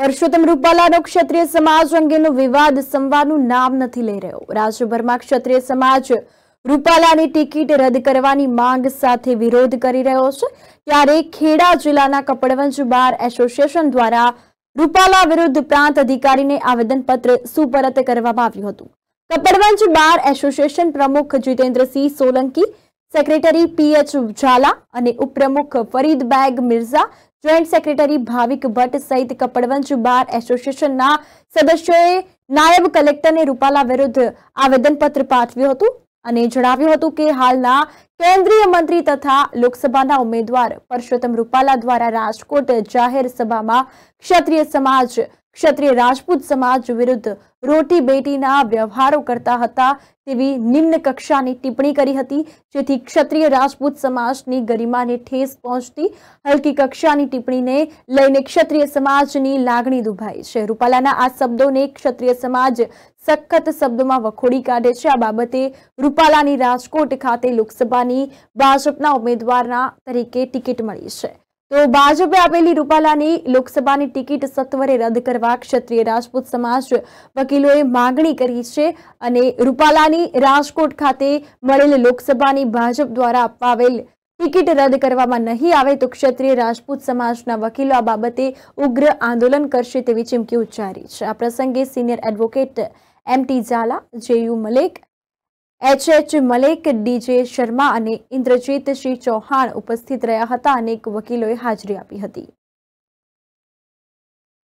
પરસોત્તમ રૂપાલાનો ક્ષત્રિય સમાજ અંગેનો વિવાદ સંવાદનું નામ નથી લઈ રહ્યો રાજ્યભરમાં ક્ષત્રિય સમાજ રૂપાલાની ટિકિટ રદ કરવાની માંગ સાથે વિરોધ કરી રહ્યો છે ત્યારે ખેડા જિલ્લાના કપડવંજ બાર એસોસિએશન દ્વારા રૂપાલા વિરુદ્ધ પ્રાંત અધિકારીને આવેદનપત્ર સુપરત કરવામાં આવ્યું હતું કપડવંજ બાર એસોસિએશન પ્રમુખ જીતેન્દ્રસિંહ સોલંકી સેક્રેટરી પીએચ ઝાલા અને ઉપપ્રમુખ ફરીદ બેગ મિર્ઝા જોઈન્ટ સેક્રેટરી ભાવિક ભટ્ટ સહિત કપડવંજ બાર એસોસિએશનના સદસ્યોએ નાયબ કલેક્ટરને રૂપાલા વિરુદ્ધ આવેદનપત્ર પાઠવ્યું હતું અને જણાવ્યું હતું કે હાલના કેન્દ્રીય મંત્રી તથા લોકસભાના ઉમેદવાર પરસોત્તમ રૂપાલા દ્વારા રાજકોટ જાહેર સભામાં ક્ષત્રિય સમાજ ક્ષત્રિય રાજપૂત સમાજ વિરુદ્ધ રોટી બેટીના વ્યવહારો કરતા હતા તેવી નિમ્ન કક્ષાની ટિપ્પણી કરી હતી જેથી ક્ષત્રિય રાજપૂત સમાજની ગરિમાને ઠેસ પહોંચતી હલકી કક્ષાની ટિપ્પણીને લઈને ક્ષત્રિય સમાજની લાગણી દુભાઈ છે રૂપાલાના આ શબ્દોને ક્ષત્રિય સમાજ સખત શબ્દોમાં વખોડી કાઢે છે આ બાબતે રૂપાલાની રાજકોટ ખાતે લોકસભાની ભાજપના ઉમેદવારના તરીકે ટિકિટ મળી છે તો ભાજપે આપેલી રૂપાલાની લોકસભાની ટિકિટ સત્વરે રદ કરવા ક્ષત્રિય રાજપૂત સમાજ વકીલોએ માગણી કરી છે અને રૂપાલાની રાજકોટ ખાતે મળેલ લોકસભાની ભાજપ દ્વારા આપવા ટિકિટ રદ કરવામાં નહીં આવે તો ક્ષત્રિય રાજપૂત સમાજના વકીલો આ બાબતે ઉગ્ર આંદોલન કરશે તેવી ચીમકી ઉચ્ચારી છે આ પ્રસંગે senior advocate M T Zala JU Malek HH Malek DJ Sharma અને ઇન્દ્રજીત સિંહ ચૌહાણ ઉપસ્થિત રહ્યા હતા અને એક વકીલોએ હાજરી આપી હતી